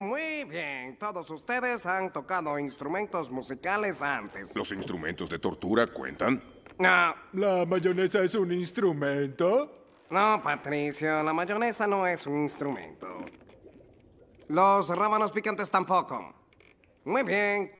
Muy bien, todos ustedes han tocado instrumentos musicales antes. ¿Los instrumentos de tortura cuentan? No. ¿La mayonesa es un instrumento? No, Patricio, la mayonesa no es un instrumento. Los rábanos picantes tampoco. Muy bien,